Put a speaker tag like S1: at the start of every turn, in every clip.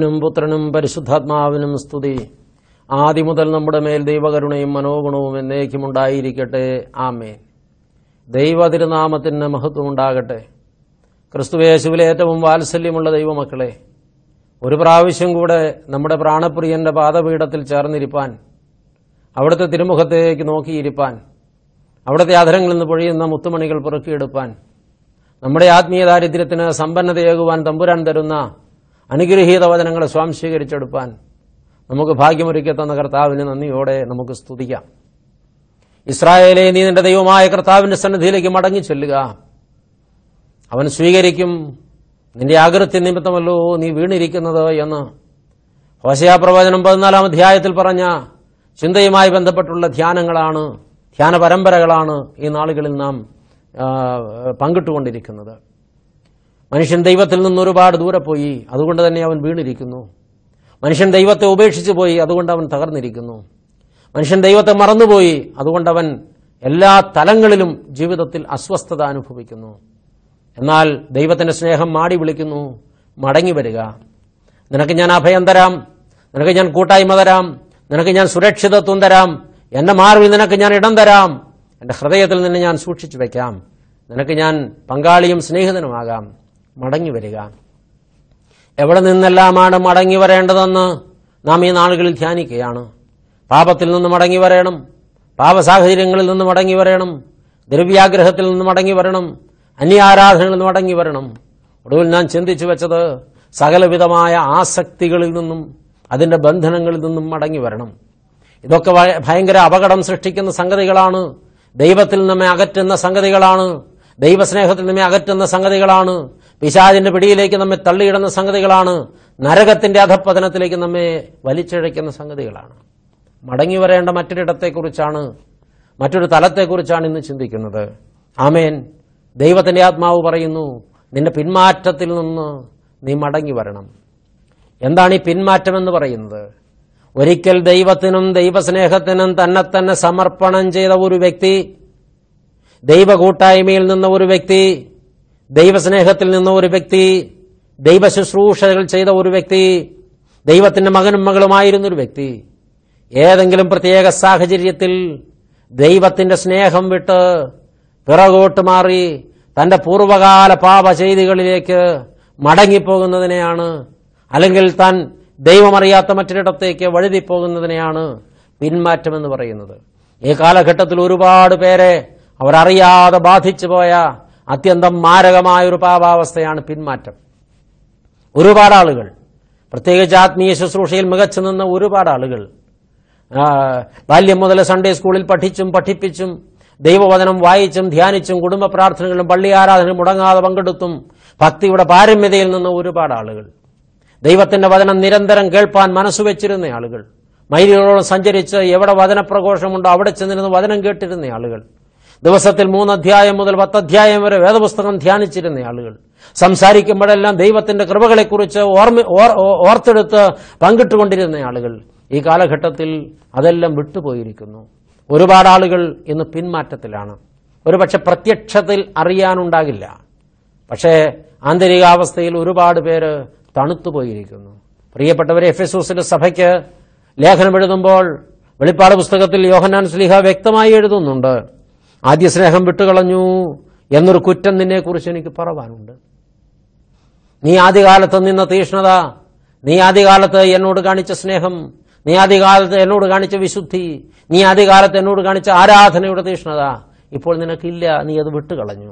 S1: പിതാവിനും പുത്രനും പരിശുദ്ധാത്മാവിനും സ്തുതി ആദ്യം മുതൽ നമ്മുടെ മേൽ ദൈവകരുണയും മനോഗുണവും എന്നേക്കും ഉണ്ടായിരിക്കട്ടെ ആമേൻ ദൈവ തിരുനാമത്തിന് മഹത്വം ഉണ്ടാകട്ടെ ക്രിസ്തുവേശുവിലെ ഏറ്റവും വാത്സല്യമുള്ള ദൈവമക്കളെ
S2: ഒരു പ്രാവശ്യം
S1: കൂടെ നമ്മുടെ പ്രാണപ്രിയന്റെ പാദപീഠത്തിൽ ചേർന്നിരിപ്പാൻ അവിടുത്തെ തിരുമുഖത്തേക്ക് നോക്കിയിരിപ്പാൻ അവിടുത്തെ ആധരങ്ങളിൽ നിന്ന് പൊഴിയുന്ന മുത്തുമണികൾ പുറക്കിയെടുപ്പാൻ നമ്മുടെ ആത്മീയ ദാരിദ്ര്യത്തിന് സമ്പന്നതയേകുവാൻ തമ്പുരാൻ തരുന്ന അനുഗ്രഹീത വചനങ്ങളെ സ്വാംശീകരിച്ചെടുപ്പാൻ നമുക്ക് ഭാഗ്യമൊരുക്കി കർത്താവിന് നന്ദിയോടെ നമുക്ക് സ്തുതിക്കാം ഇസ്രായേലെ നീ നിന്റെ ദൈവമായ കർത്താവിന്റെ സന്നിധിയിലേക്ക് മടങ്ങി ചെല്ലുക അവൻ സ്വീകരിക്കും നിന്റെ ആഗ്രഹത്തി നിമിത്തമല്ലോ നീ വീണിരിക്കുന്നത് എന്ന് ഹോശയാ പ്രവചനം പതിനാലാം അധ്യായത്തിൽ പറഞ്ഞ ചിന്തയുമായി ബന്ധപ്പെട്ടുള്ള ധ്യാനങ്ങളാണ് ധ്യാന പരമ്പരകളാണ് ഈ നാളുകളിൽ നാം പങ്കിട്ടുകൊണ്ടിരിക്കുന്നത് മനുഷ്യൻ ദൈവത്തിൽ നിന്ന് ഒരുപാട് ദൂരെ പോയി അതുകൊണ്ട് തന്നെ അവൻ വീണിരിക്കുന്നു മനുഷ്യൻ ദൈവത്തെ ഉപേക്ഷിച്ചു പോയി അതുകൊണ്ട് അവൻ തകർന്നിരിക്കുന്നു മനുഷ്യൻ ദൈവത്തെ മറന്നുപോയി അതുകൊണ്ട് അവൻ എല്ലാ തലങ്ങളിലും ജീവിതത്തിൽ അസ്വസ്ഥത അനുഭവിക്കുന്നു എന്നാൽ ദൈവത്തിന്റെ സ്നേഹം മാടി വിളിക്കുന്നു മടങ്ങി വരിക നിനക്ക് ഞാൻ അഭയം തരാം നിനക്ക് ഞാൻ കൂട്ടായ്മ തരാം നിനക്ക് ഞാൻ സുരക്ഷിതത്വം തരാം എന്റെ മാർവിൽ നിനക്ക് ഞാൻ ഇടം തരാം എന്റെ ഹൃദയത്തിൽ നിന്നെ ഞാൻ സൂക്ഷിച്ചു വയ്ക്കാം നിനക്ക് ഞാൻ പങ്കാളിയും സ്നേഹിതനുമാകാം മടങ്ങി വരിക എവിടെ നിന്നെല്ലാമാണ് മടങ്ങി വരേണ്ടതെന്ന് നാം ഈ നാളുകളിൽ ധ്യാനിക്കുകയാണ് പാപത്തിൽ നിന്ന് മടങ്ങി വരണം പാപസാഹചര്യങ്ങളിൽ നിന്ന് മടങ്ങി വരണം ദ്രവ്യാഗ്രഹത്തിൽ നിന്ന് മടങ്ങി വരണം അന്യാരാധനയിൽ നിന്ന് മടങ്ങി വരണം ഒടുവിൽ ഞാൻ ചിന്തിച്ചു വെച്ചത് സകലവിധമായ ആസക്തികളിൽ നിന്നും അതിന്റെ ബന്ധനങ്ങളിൽ നിന്നും മടങ്ങി വരണം ഇതൊക്കെ ഭയങ്കര അപകടം സൃഷ്ടിക്കുന്ന സംഗതികളാണ് ദൈവത്തിൽ നമ്മെ അകറ്റുന്ന സംഗതികളാണ് ദൈവസ്നേഹത്തിൽ നമ്മെ അകറ്റുന്ന സംഗതികളാണ് പിശാജിന്റെ പിടിയിലേക്ക് നമ്മെ തള്ളിയിടുന്ന സംഗതികളാണ് നരകത്തിന്റെ അധപ്പതനത്തിലേക്ക് നമ്മെ വലിച്ചഴയ്ക്കുന്ന സംഗതികളാണ് മടങ്ങി വരേണ്ട മറ്റൊരിടത്തെക്കുറിച്ചാണ് മറ്റൊരു തലത്തെക്കുറിച്ചാണ് ഇന്ന് ചിന്തിക്കുന്നത് ആമേൻ ദൈവത്തിന്റെ ആത്മാവ് പറയുന്നു നിന്റെ പിന്മാറ്റത്തിൽ നിന്ന് നീ മടങ്ങി വരണം എന്താണ് ഈ പിന്മാറ്റമെന്ന് എന്ന് പറയുന്നത് ഒരിക്കൽ ദൈവത്തിനും ദൈവസ്നേഹത്തിനും തന്നെ തന്നെ സമർപ്പണം ചെയ്ത ഒരു വ്യക്തി ദൈവകൂട്ടായ്മയിൽ നിന്ന ഒരു വ്യക്തി ദൈവസ്നേഹത്തിൽ നിന്ന ഒരു വ്യക്തി ദൈവ ശുശ്രൂഷകൾ ചെയ്ത ഒരു വ്യക്തി ദൈവത്തിന്റെ മകനും മകളുമായിരുന്ന ഒരു വ്യക്തി ഏതെങ്കിലും പ്രത്യേക സാഹചര്യത്തിൽ ദൈവത്തിന്റെ സ്നേഹം വിട്ട് പിറകോട്ട് മാറി തന്റെ പൂർവകാല പാപ ചെയ്തികളിലേക്ക് മടങ്ങിപ്പോകുന്നതിനെയാണ് അല്ലെങ്കിൽ താൻ ദൈവമറിയാത്ത മറ്റൊരിടത്തേക്ക് വഴുതിപ്പോകുന്നതിനെയാണ് പിന്മാറ്റം എന്ന് പറയുന്നത് ഈ കാലഘട്ടത്തിൽ ഒരുപാട് പേരെ അവരറിയാതെ ബാധിച്ചു പോയ അത്യന്തം മാരകമായ ഒരു പാപാവസ്ഥയാണ് പിന്മാറ്റം ഒരുപാട് ആളുകൾ പ്രത്യേകിച്ച് ആത്മീയ ശുശ്രൂഷയിൽ മികച്ചു നിന്ന ഒരുപാട് ആളുകൾ ബാല്യം മുതൽ സൺഡേ സ്കൂളിൽ പഠിച്ചും പഠിപ്പിച്ചും ദൈവവചനം വായിച്ചും ധ്യാനിച്ചും കുടുംബ പ്രാർത്ഥനകളും പള്ളി ആരാധനയും മുടങ്ങാതെ പങ്കെടുത്തും ഭക്തിയുടെ പാരമ്യതയിൽ നിന്ന് ഒരുപാട് ആളുകൾ ദൈവത്തിന്റെ വചനം നിരന്തരം കേൾപ്പാൻ മനസ്സുവെച്ചിരുന്ന ആളുകൾ മൈലുകളോട് സഞ്ചരിച്ച് എവിടെ വചനപ്രഘോഷമുണ്ടോ അവിടെ ചെന്നിരുന്ന് വചനം കേട്ടിരുന്ന ആളുകൾ ദിവസത്തിൽ മൂന്ന് അധ്യായം മുതൽ അധ്യായം വരെ വേദപുസ്തകം ധ്യാനിച്ചിരുന്ന ആളുകൾ സംസാരിക്കുമ്പോഴെല്ലാം ദൈവത്തിന്റെ കൃപകളെക്കുറിച്ച് ഓർമ്മ ഓർത്തെടുത്ത് പങ്കിട്ടുകൊണ്ടിരുന്ന ആളുകൾ ഈ കാലഘട്ടത്തിൽ അതെല്ലാം വിട്ടുപോയിരിക്കുന്നു ഒരുപാട് ആളുകൾ ഇന്ന് പിന്മാറ്റത്തിലാണ് ഒരുപക്ഷെ പ്രത്യക്ഷത്തിൽ അറിയാനുണ്ടാകില്ല പക്ഷേ ആന്തരികാവസ്ഥയിൽ ഒരുപാട് പേര് തണുത്തുപോയിരിക്കുന്നു പ്രിയപ്പെട്ടവരെ എഫ് എസൂസിന്റെ സഭയ്ക്ക് ലേഖനം എഴുതുമ്പോൾ വെളിപ്പാട് പുസ്തകത്തിൽ യോഹനാൻ സ്ലിഹ വ്യക്തമായി എഴുതുന്നുണ്ട് ആദ്യ സ്നേഹം വിട്ടുകളഞ്ഞു എന്നൊരു കുറ്റം നിന്നെക്കുറിച്ച് എനിക്ക് പറവാനുണ്ട് നീ ആദ്യകാലത്ത് നിന്ന തീഷ്ണത നീ ആദ്യകാലത്ത് എന്നോട് കാണിച്ച സ്നേഹം നീ ആദ്യകാലത്ത് എന്നോട് കാണിച്ച വിശുദ്ധി നീ ആദ്യകാലത്ത് എന്നോട് കാണിച്ച ആരാധനയുടെ തീഷ്ണത ഇപ്പോൾ നിനക്കില്ല നീ അത് വിട്ടുകളഞ്ഞു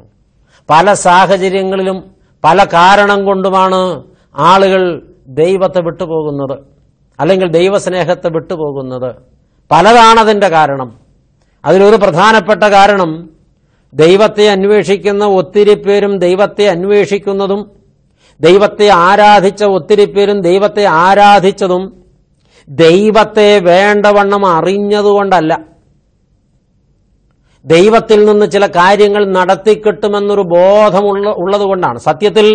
S1: പല സാഹചര്യങ്ങളിലും പല കാരണം കൊണ്ടുമാണ് ആളുകൾ ദൈവത്തെ വിട്ടുപോകുന്നത് അല്ലെങ്കിൽ ദൈവസ്നേഹത്തെ വിട്ടുപോകുന്നത് പലതാണതിൻ്റെ കാരണം അതിലൊരു പ്രധാനപ്പെട്ട കാരണം ദൈവത്തെ അന്വേഷിക്കുന്ന ഒത്തിരി പേരും ദൈവത്തെ അന്വേഷിക്കുന്നതും ദൈവത്തെ ആരാധിച്ച ഒത്തിരി പേരും ദൈവത്തെ ആരാധിച്ചതും ദൈവത്തെ വേണ്ടവണ്ണം അറിഞ്ഞതുകൊണ്ടല്ല ദൈവത്തിൽ നിന്ന് ചില കാര്യങ്ങൾ നടത്തിക്കിട്ടുമെന്നൊരു ബോധമുള്ള ഉള്ളതുകൊണ്ടാണ് സത്യത്തിൽ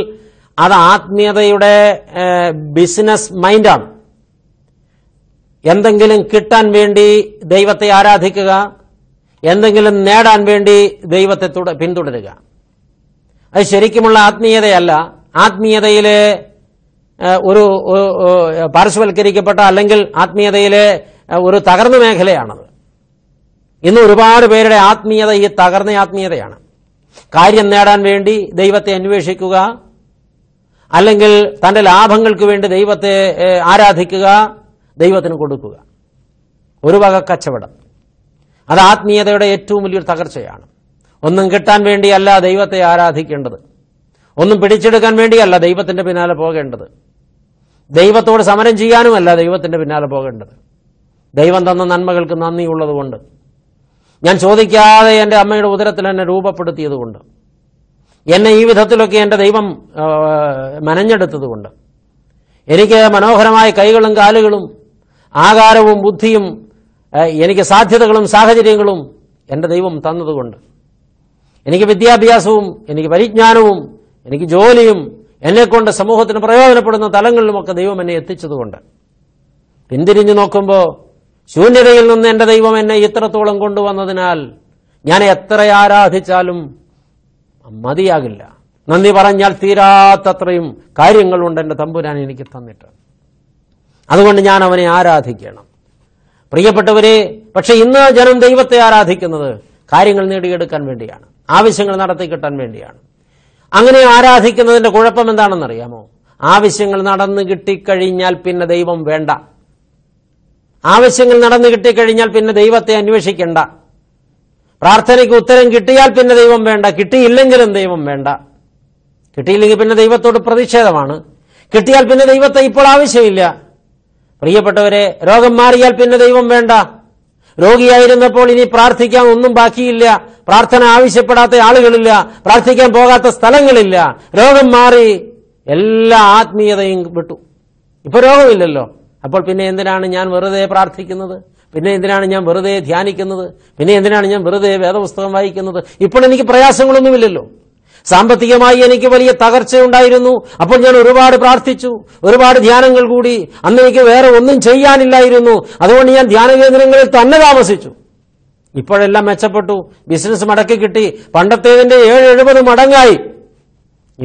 S1: അത് ആത്മീയതയുടെ ബിസിനസ് മൈൻഡാണ് എന്തെങ്കിലും കിട്ടാൻ വേണ്ടി ദൈവത്തെ ആരാധിക്കുക എന്തെങ്കിലും നേടാൻ വേണ്ടി ദൈവത്തെ പിന്തുടരുക അത് ശരിക്കുമുള്ള ആത്മീയതയല്ല ആത്മീയതയിലെ ഒരു പാർശ്വവൽക്കരിക്കപ്പെട്ട അല്ലെങ്കിൽ ആത്മീയതയിലെ ഒരു തകർന്ന മേഖലയാണത് ഇന്ന് ഒരുപാട് പേരുടെ ആത്മീയത ഈ തകർന്ന ആത്മീയതയാണ് കാര്യം നേടാൻ വേണ്ടി ദൈവത്തെ അന്വേഷിക്കുക അല്ലെങ്കിൽ തന്റെ ലാഭങ്ങൾക്ക് വേണ്ടി ദൈവത്തെ ആരാധിക്കുക ദൈവത്തിന് കൊടുക്കുക ഒരു വക കച്ചവടം അത് ആത്മീയതയുടെ ഏറ്റവും വലിയൊരു തകർച്ചയാണ് ഒന്നും കിട്ടാൻ വേണ്ടിയല്ല ദൈവത്തെ ആരാധിക്കേണ്ടത് ഒന്നും പിടിച്ചെടുക്കാൻ വേണ്ടിയല്ല ദൈവത്തിന്റെ പിന്നാലെ പോകേണ്ടത് ദൈവത്തോട് സമരം ചെയ്യാനുമല്ല ദൈവത്തിന്റെ പിന്നാലെ പോകേണ്ടത് ദൈവം തന്ന നന്മകൾക്ക് നന്ദിയുള്ളതുകൊണ്ട് ഞാൻ ചോദിക്കാതെ എൻ്റെ അമ്മയുടെ ഉദരത്തിൽ എന്നെ രൂപപ്പെടുത്തിയതുകൊണ്ട് എന്നെ ഈ വിധത്തിലൊക്കെ എൻ്റെ ദൈവം മനഞ്ഞെടുത്തതുകൊണ്ട് എനിക്ക് മനോഹരമായ കൈകളും കാലുകളും ആകാരവും ബുദ്ധിയും എനിക്ക് സാധ്യതകളും സാഹചര്യങ്ങളും എൻ്റെ ദൈവം തന്നതുകൊണ്ട് എനിക്ക് വിദ്യാഭ്യാസവും എനിക്ക് പരിജ്ഞാനവും എനിക്ക് ജോലിയും എന്നെക്കൊണ്ട് സമൂഹത്തിന് പ്രയോജനപ്പെടുന്ന തലങ്ങളിലുമൊക്കെ ദൈവം എന്നെ എത്തിച്ചതുകൊണ്ട് പിന്തിരിഞ്ഞു നോക്കുമ്പോൾ ശൂന്യതയിൽ നിന്ന് എൻ്റെ ദൈവം എന്നെ ഇത്രത്തോളം കൊണ്ടുവന്നതിനാൽ ഞാൻ എത്ര ആരാധിച്ചാലും മതിയാകില്ല നന്ദി പറഞ്ഞാൽ തീരാത്തത്രയും കാര്യങ്ങളുണ്ട് എൻ്റെ തമ്പുരാൻ എനിക്ക് തന്നിട്ട് അതുകൊണ്ട് ഞാൻ അവനെ ആരാധിക്കണം പ്രിയപ്പെട്ടവരെ പക്ഷെ ഇന്ന് ജനം ദൈവത്തെ ആരാധിക്കുന്നത് കാര്യങ്ങൾ നേടിയെടുക്കാൻ വേണ്ടിയാണ് ആവശ്യങ്ങൾ നടത്തി കിട്ടാൻ വേണ്ടിയാണ് അങ്ങനെ ആരാധിക്കുന്നതിന്റെ കുഴപ്പം എന്താണെന്നറിയാമോ ആവശ്യങ്ങൾ നടന്നു കിട്ടിക്കഴിഞ്ഞാൽ പിന്നെ ദൈവം വേണ്ട ആവശ്യങ്ങൾ നടന്നു കിട്ടിക്കഴിഞ്ഞാൽ പിന്നെ ദൈവത്തെ അന്വേഷിക്കേണ്ട പ്രാർത്ഥനയ്ക്ക് ഉത്തരം കിട്ടിയാൽ പിന്നെ ദൈവം വേണ്ട കിട്ടിയില്ലെങ്കിലും ദൈവം വേണ്ട കിട്ടിയില്ലെങ്കിൽ പിന്നെ ദൈവത്തോട് പ്രതിഷേധമാണ് കിട്ടിയാൽ പിന്നെ ദൈവത്തെ ഇപ്പോൾ ആവശ്യമില്ല പ്രിയപ്പെട്ടവരെ രോഗം മാറിയാൽ പിന്നെ ദൈവം വേണ്ട രോഗിയായിരുന്നപ്പോൾ ഇനി പ്രാർത്ഥിക്കാൻ ഒന്നും ബാക്കിയില്ല പ്രാർത്ഥന ആവശ്യപ്പെടാത്ത ആളുകളില്ല പ്രാർത്ഥിക്കാൻ പോകാത്ത സ്ഥലങ്ങളില്ല രോഗം മാറി എല്ലാ ആത്മീയതയും വിട്ടു ഇപ്പൊ രോഗമില്ലല്ലോ അപ്പോൾ പിന്നെ എന്തിനാണ് ഞാൻ വെറുതെ പ്രാർത്ഥിക്കുന്നത് പിന്നെ എന്തിനാണ് ഞാൻ വെറുതെ ധ്യാനിക്കുന്നത് പിന്നെ എന്തിനാണ് ഞാൻ വെറുതെ വേദപുസ്തകം വായിക്കുന്നത് ഇപ്പോൾ എനിക്ക് പ്രയാസങ്ങളൊന്നുമില്ലല്ലോ സാമ്പത്തികമായി എനിക്ക് വലിയ തകർച്ചയുണ്ടായിരുന്നു അപ്പോൾ ഞാൻ ഒരുപാട് പ്രാർത്ഥിച്ചു ഒരുപാട് ധ്യാനങ്ങൾ കൂടി അന്ന് എനിക്ക് വേറെ ഒന്നും ചെയ്യാനില്ലായിരുന്നു അതുകൊണ്ട് ഞാൻ ധ്യാന കേന്ദ്രങ്ങളിൽ തന്നെ താമസിച്ചു ഇപ്പോഴെല്ലാം മെച്ചപ്പെട്ടു ബിസിനസ് മടക്കി കിട്ടി പണ്ടത്തേതിന്റെ ഏഴ് എഴുപത് മടങ്ങായി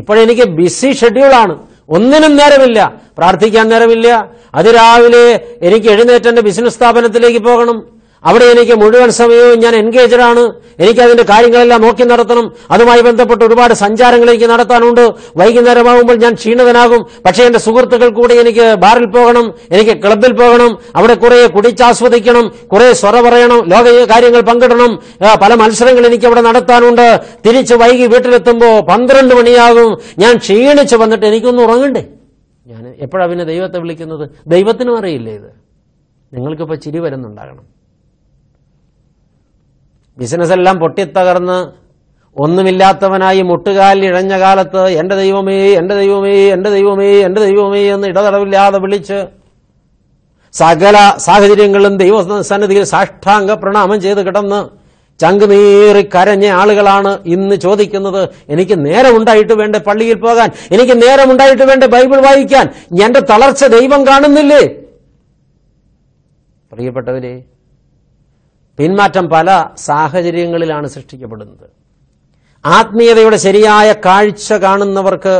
S1: ഇപ്പോഴെനിക്ക് ബിസി ഷെഡ്യൂളാണ് ഒന്നിനും നേരമില്ല പ്രാർത്ഥിക്കാൻ നേരമില്ല അതിരാവിലെ എനിക്ക് എഴുന്നേറ്റ് എന്റെ ബിസിനസ് സ്ഥാപനത്തിലേക്ക് പോകണം അവിടെ എനിക്ക് മുഴുവൻ സമയവും ഞാൻ എൻഗേജഡ് ആണ് എനിക്ക് അതിന്റെ കാര്യങ്ങളെല്ലാം നോക്കി നടത്തണം അതുമായി ബന്ധപ്പെട്ട് ഒരുപാട് സഞ്ചാരങ്ങൾ എനിക്ക് നടത്താനുണ്ട് വൈകുന്നേരമാകുമ്പോൾ ഞാൻ ക്ഷീണിതനാകും പക്ഷേ എന്റെ സുഹൃത്തുക്കൾ കൂടെ എനിക്ക് ബാറിൽ പോകണം എനിക്ക് ക്ലബിൽ പോകണം അവിടെ കുറെ കുടിച്ചാസ്വദിക്കണം കുറെ സ്വര പറയണം ലോക കാര്യങ്ങൾ പങ്കിടണം പല മത്സരങ്ങൾ എനിക്ക് അവിടെ നടത്താനുണ്ട് തിരിച്ച് വൈകി വീട്ടിലെത്തുമ്പോൾ പന്ത്രണ്ട് മണിയാകും ഞാൻ ക്ഷീണിച്ച് വന്നിട്ട് എനിക്കൊന്നും ഉറങ്ങണ്ടേ ഞാൻ എപ്പോഴാണ് പിന്നെ ദൈവത്തെ വിളിക്കുന്നത് ദൈവത്തിനും അറിയില്ല ഇത് നിങ്ങൾക്കിപ്പോൾ ചിരി വരുന്നുണ്ടാകണം ബിസിനസ് എല്ലാം പൊട്ടിത്തകർന്ന് ഒന്നുമില്ലാത്തവനായി മുട്ടുകാലിൽ ഇഴഞ്ഞ കാലത്ത് എന്റെ ദൈവമേ എന്റെ ദൈവമേ എന്റെ ദൈവമേ എന്റെ ദൈവമേ എന്ന് ഇടതടവില്ലാതെ വിളിച്ച് സകല സാഹചര്യങ്ങളും ദൈവസന്നിധിയിൽ സാഷ്ടാംഗ പ്രണാമം ചെയ്ത് കിടന്ന് ചങ്കുനീറി കരഞ്ഞ ആളുകളാണ് ഇന്ന് ചോദിക്കുന്നത് എനിക്ക് നേരമുണ്ടായിട്ട് വേണ്ട പള്ളിയിൽ പോകാൻ എനിക്ക് നേരമുണ്ടായിട്ട് വേണ്ട ബൈബിൾ വായിക്കാൻ എന്റെ തളർച്ച ദൈവം കാണുന്നില്ലേ പ്രിയപ്പെട്ടവരെ പിന്മാറ്റം പല സാഹചര്യങ്ങളിലാണ് സൃഷ്ടിക്കപ്പെടുന്നത് ആത്മീയതയുടെ ശരിയായ കാഴ്ച കാണുന്നവർക്ക്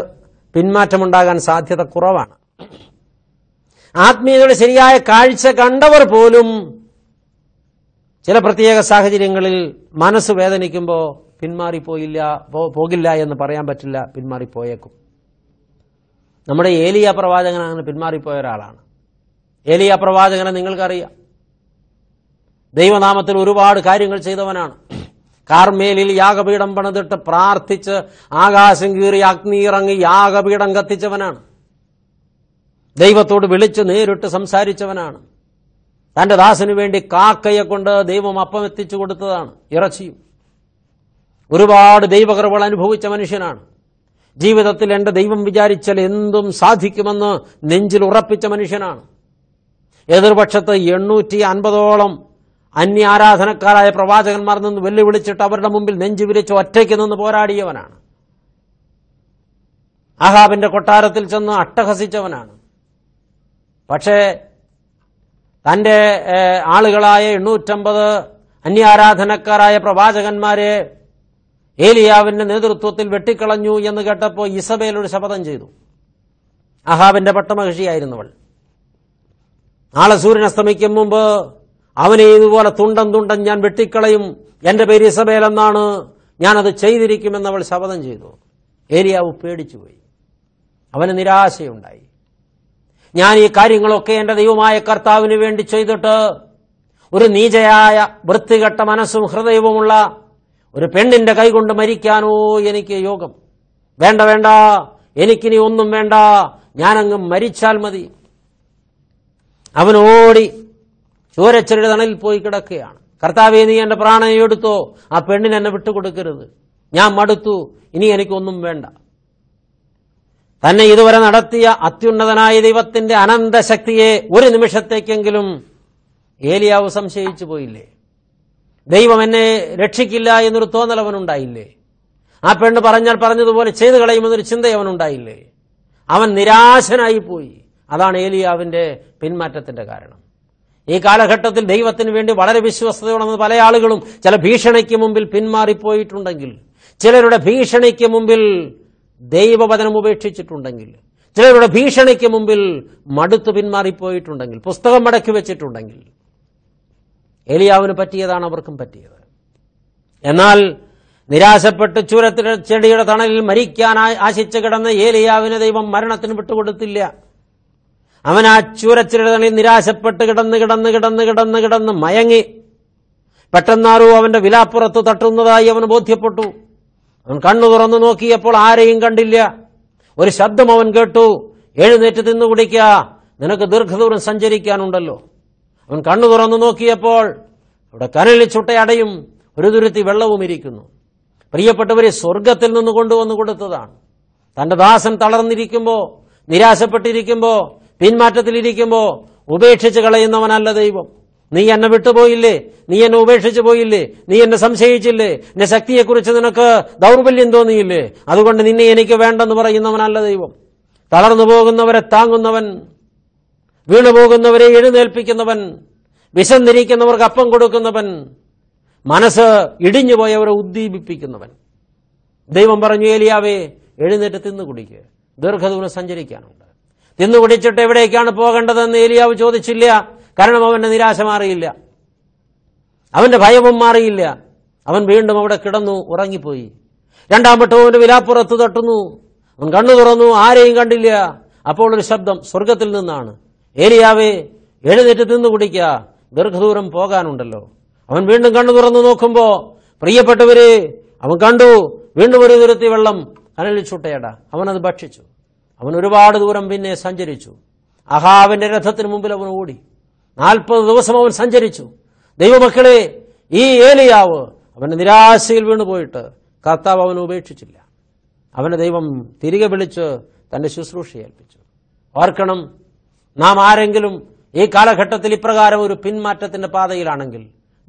S1: പിന്മാറ്റമുണ്ടാകാൻ സാധ്യത കുറവാണ് ആത്മീയതയുടെ ശരിയായ കാഴ്ച കണ്ടവർ പോലും ചില പ്രത്യേക സാഹചര്യങ്ങളിൽ മനസ്സ് വേദനിക്കുമ്പോൾ പിന്മാറിപ്പോയില്ല പോകില്ല എന്ന് പറയാൻ പറ്റില്ല പിന്മാറിപ്പോയേക്കും നമ്മുടെ ഏലിയ പ്രവാചകൻ പിന്മാറിപ്പോയ ഒരാളാണ് ഏലിയ പ്രവാചകനെ നിങ്ങൾക്കറിയാം ദൈവനാമത്തിൽ ഒരുപാട് കാര്യങ്ങൾ ചെയ്തവനാണ് കാർമേലിൽ യാഗപീഠം പണിതിട്ട് പ്രാർത്ഥിച്ച് ആകാശം കീറി അഗ്നിയിറങ്ങി യാഗപീഠം കത്തിച്ചവനാണ് ദൈവത്തോട് വിളിച്ച് നേരിട്ട് സംസാരിച്ചവനാണ് തന്റെ ദാസന് വേണ്ടി കാക്കയെ കൊണ്ട് ദൈവം അപ്പം എത്തിച്ചു കൊടുത്തതാണ് ഇറച്ചിയും ഒരുപാട് ദൈവകൃപകൾ അനുഭവിച്ച മനുഷ്യനാണ് ജീവിതത്തിൽ എന്റെ ദൈവം വിചാരിച്ചാൽ എന്തും സാധിക്കുമെന്ന് നെഞ്ചിൽ ഉറപ്പിച്ച മനുഷ്യനാണ് എതിർപക്ഷത്ത് എണ്ണൂറ്റി അൻപതോളം ആരാധനക്കാരായ പ്രവാചകന്മാർ നിന്ന് വെല്ലുവിളിച്ചിട്ട് അവരുടെ മുമ്പിൽ നെഞ്ചു വിരിച്ച് ഒറ്റയ്ക്ക് നിന്ന് പോരാടിയവനാണ് അഹാബിന്റെ കൊട്ടാരത്തിൽ ചെന്ന് അട്ടഹസിച്ചവനാണ് പക്ഷേ തന്റെ ആളുകളായ എണ്ണൂറ്റമ്പത് ആരാധനക്കാരായ പ്രവാചകന്മാരെ ഏലിയാവിന്റെ നേതൃത്വത്തിൽ വെട്ടിക്കളഞ്ഞു എന്ന് കേട്ടപ്പോൾ ഇസബേൽ ഒരു ശപഥം ചെയ്തു അഹാബിന്റെ പട്ടമഹിഷിയായിരുന്നവൾ നാളെ സൂര്യൻ അസ്തമിക്കും മുമ്പ് അവനെ ഇതുപോലെ തുണ്ടം തുണ്ടം ഞാൻ വെട്ടിക്കളയും എന്റെ പേര് ഇസബേൽ എന്നാണ് ഞാനത് ചെയ്തിരിക്കുമെന്ന് അവൾ ശപഥം ചെയ്തു ഏരിയാവ് പേടിച്ചുപോയി അവന് നിരാശയുണ്ടായി ഞാൻ ഈ കാര്യങ്ങളൊക്കെ എന്റെ ദൈവമായ കർത്താവിന് വേണ്ടി ചെയ്തിട്ട് ഒരു നീചയായ വൃത്തികെട്ട മനസ്സും ഹൃദയവുമുള്ള ഒരു പെണ്ണിന്റെ കൈകൊണ്ട് മരിക്കാനോ എനിക്ക് യോഗം വേണ്ട വേണ്ട എനിക്കിനി ഒന്നും വേണ്ട ഞാനങ്ങ് മരിച്ചാൽ മതി അവനോടി ചോരച്ചെറിയുടെ തണലിൽ പോയി കിടക്കുകയാണ് കർത്താവെ നീ എന്റെ പ്രാണനെ എടുത്തോ ആ പെണ്ണിന് എന്നെ വിട്ടുകൊടുക്കരുത് ഞാൻ മടുത്തു ഇനി എനിക്കൊന്നും വേണ്ട തന്നെ ഇതുവരെ നടത്തിയ അത്യുന്നതനായ ദൈവത്തിന്റെ അനന്തശക്തിയെ ഒരു നിമിഷത്തേക്കെങ്കിലും ഏലിയാവ് സംശയിച്ചു പോയില്ലേ ദൈവം എന്നെ രക്ഷിക്കില്ല എന്നൊരു തോന്നൽ അവനുണ്ടായില്ലേ ആ പെണ്ണ് പറഞ്ഞാൽ പറഞ്ഞതുപോലെ ചെയ്തു കളയുമെന്നൊരു ചിന്ത അവനുണ്ടായില്ലേ അവൻ നിരാശനായി പോയി അതാണ് ഏലിയാവിന്റെ പിന്മാറ്റത്തിന്റെ കാരണം ഈ കാലഘട്ടത്തിൽ ദൈവത്തിന് വേണ്ടി വളരെ വിശ്വസ്തയുണ്ടെന്ന് പല ആളുകളും ചില ഭീഷണിക്ക് മുമ്പിൽ പിന്മാറിപ്പോയിട്ടുണ്ടെങ്കിൽ ചിലരുടെ ഭീഷണിക്ക് മുമ്പിൽ ദൈവവചനം ഉപേക്ഷിച്ചിട്ടുണ്ടെങ്കിൽ ചിലരുടെ ഭീഷണിക്ക് മുമ്പിൽ മടുത്തു പിന്മാറിപ്പോയിട്ടുണ്ടെങ്കിൽ പുസ്തകം മടക്കി വെച്ചിട്ടുണ്ടെങ്കിൽ എലിയാവിന് പറ്റിയതാണ് അവർക്കും പറ്റിയത് എന്നാൽ നിരാശപ്പെട്ട് ചൂരത്തിന്റെ ചെടിയുടെ തണലിൽ മരിക്കാൻ ആശിച്ചു കിടന്ന ഏലിയാവിനെ ദൈവം മരണത്തിന് വിട്ടുകൊടുത്തില്ല അവൻ ആ ചൂരച്ചിരകളിൽ നിരാശപ്പെട്ട് കിടന്ന് കിടന്ന് കിടന്ന് കിടന്ന് കിടന്ന് മയങ്ങി പെട്ടെന്നാരോ അവന്റെ വിലാപ്പുറത്ത് തട്ടുന്നതായി അവന് ബോധ്യപ്പെട്ടു അവൻ കണ്ണു തുറന്നു നോക്കിയപ്പോൾ ആരെയും കണ്ടില്ല ഒരു ശബ്ദം അവൻ കേട്ടു എഴുന്നേറ്റ് തിന്നു കുടിക്കുക നിനക്ക് ദീർഘദൂരം സഞ്ചരിക്കാനുണ്ടല്ലോ അവൻ കണ്ണു തുറന്നു നോക്കിയപ്പോൾ അവിടെ കനലിൽ ചുട്ടയടയും ഒരു ദുരുത്തി വെള്ളവും ഇരിക്കുന്നു പ്രിയപ്പെട്ടവരെ സ്വർഗത്തിൽ നിന്ന് കൊണ്ടുവന്നു കൊടുത്തതാണ് തന്റെ ദാസൻ തളർന്നിരിക്കുമ്പോൾ നിരാശപ്പെട്ടിരിക്കുമ്പോൾ പിന്മാറ്റത്തിലിരിക്കുമ്പോൾ ഉപേക്ഷിച്ച് കളയുന്നവനല്ല ദൈവം നീ എന്നെ വിട്ടുപോയില്ലേ നീ എന്നെ ഉപേക്ഷിച്ചു പോയില്ലേ നീ എന്നെ സംശയിച്ചില്ലേ എന്റെ ശക്തിയെക്കുറിച്ച് നിനക്ക് ദൗർബല്യം തോന്നിയില്ലേ അതുകൊണ്ട് നിന്നെ എനിക്ക് വേണ്ടെന്ന് പറയുന്നവനല്ല ദൈവം തളർന്നു പോകുന്നവരെ താങ്ങുന്നവൻ വീണുപോകുന്നവരെ എഴുന്നേൽപ്പിക്കുന്നവൻ വിശന്നിരിക്കുന്നവർക്ക് അപ്പം കൊടുക്കുന്നവൻ മനസ്സ് ഇടിഞ്ഞുപോയവരെ ഉദ്ദീപിപ്പിക്കുന്നവൻ ദൈവം പറഞ്ഞു ഏലിയാവേ എഴുന്നേറ്റ് തിന്നു ദീർഘദൂരം സഞ്ചരിക്കാനുണ്ട് നിന്ന് കുടിച്ചിട്ട് എവിടേക്കാണ് പോകേണ്ടതെന്ന് ഏലിയാവ് ചോദിച്ചില്ല കാരണം അവന്റെ നിരാശ മാറിയില്ല അവന്റെ ഭയവും മാറിയില്ല അവൻ വീണ്ടും അവിടെ കിടന്നു ഉറങ്ങിപ്പോയി രണ്ടാം വട്ടവും അവന്റെ വിലാപ്പുറത്ത് തട്ടുന്നു അവൻ കണ്ണു തുറന്നു ആരെയും കണ്ടില്ല അപ്പോൾ ഒരു ശബ്ദം സ്വർഗത്തിൽ നിന്നാണ് ഏലിയാവേ എഴുന്നേറ്റ് തിന്നു കുടിക്ക ദീർഘദൂരം പോകാനുണ്ടല്ലോ അവൻ വീണ്ടും കണ്ണു തുറന്നു നോക്കുമ്പോൾ പ്രിയപ്പെട്ടവര് അവൻ കണ്ടു വീണ്ടും ഒരു ദൂരത്തി വെള്ളം അനലിച്ചുട്ടയട അവനത് ഭക്ഷിച്ചു അവൻ ഒരുപാട് ദൂരം പിന്നെ സഞ്ചരിച്ചു അഹാവിന്റെ രഥത്തിന് മുമ്പിൽ അവൻ ഓടി നാൽപ്പത് ദിവസം അവൻ സഞ്ചരിച്ചു ദൈവമക്കളെ ഈ ഏലിയാവ് അവന്റെ നിരാശയിൽ വീണുപോയിട്ട് കർത്താവ് അവനെ ഉപേക്ഷിച്ചില്ല അവനെ ദൈവം തിരികെ വിളിച്ച് തന്റെ ശുശ്രൂഷ ഏൽപ്പിച്ചു ഓർക്കണം നാം ആരെങ്കിലും ഈ കാലഘട്ടത്തിൽ ഇപ്രകാരം ഒരു പിന്മാറ്റത്തിന്റെ പാതയിലാണെങ്കിൽ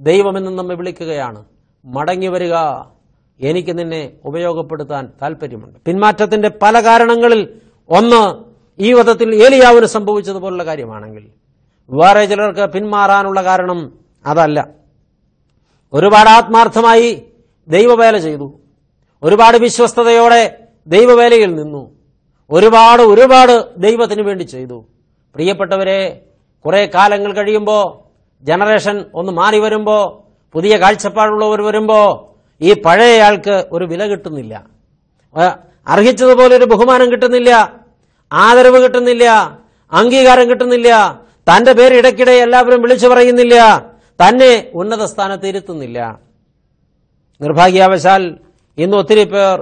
S1: ദൈവം നമ്മെ വിളിക്കുകയാണ് മടങ്ങി വരിക എനിക്ക് നിന്നെ ഉപയോഗപ്പെടുത്താൻ താല്പര്യമുണ്ട് പിന്മാറ്റത്തിന്റെ പല കാരണങ്ങളിൽ ഒന്ന് ഈ വധത്തിൽ ഏലിയാവിന് സംഭവിച്ചതുപോലുള്ള കാര്യമാണെങ്കിൽ വേറെ ചിലർക്ക് പിന്മാറാനുള്ള കാരണം അതല്ല ഒരുപാട് ആത്മാർത്ഥമായി ദൈവവേല ചെയ്തു ഒരുപാട് വിശ്വസ്തയോടെ ദൈവവേലയിൽ നിന്നു ഒരുപാട് ഒരുപാട് ദൈവത്തിന് വേണ്ടി ചെയ്തു പ്രിയപ്പെട്ടവരെ കുറേ കാലങ്ങൾ കഴിയുമ്പോൾ ജനറേഷൻ ഒന്ന് മാറി വരുമ്പോൾ പുതിയ കാഴ്ചപ്പാടുള്ളവർ വരുമ്പോൾ ഈ പഴയ ആൾക്ക് ഒരു വില കിട്ടുന്നില്ല അർഹിച്ചതുപോലെ ഒരു ബഹുമാനം കിട്ടുന്നില്ല ആദരവ് കിട്ടുന്നില്ല അംഗീകാരം കിട്ടുന്നില്ല തന്റെ പേര് ഇടയ്ക്കിടെ എല്ലാവരും വിളിച്ചു പറയുന്നില്ല തന്നെ ഉന്നത സ്ഥാനത്ത് ഇരുത്തുന്നില്ല നിർഭാഗ്യാവശാൽ ഇന്ന് ഒത്തിരി പേർ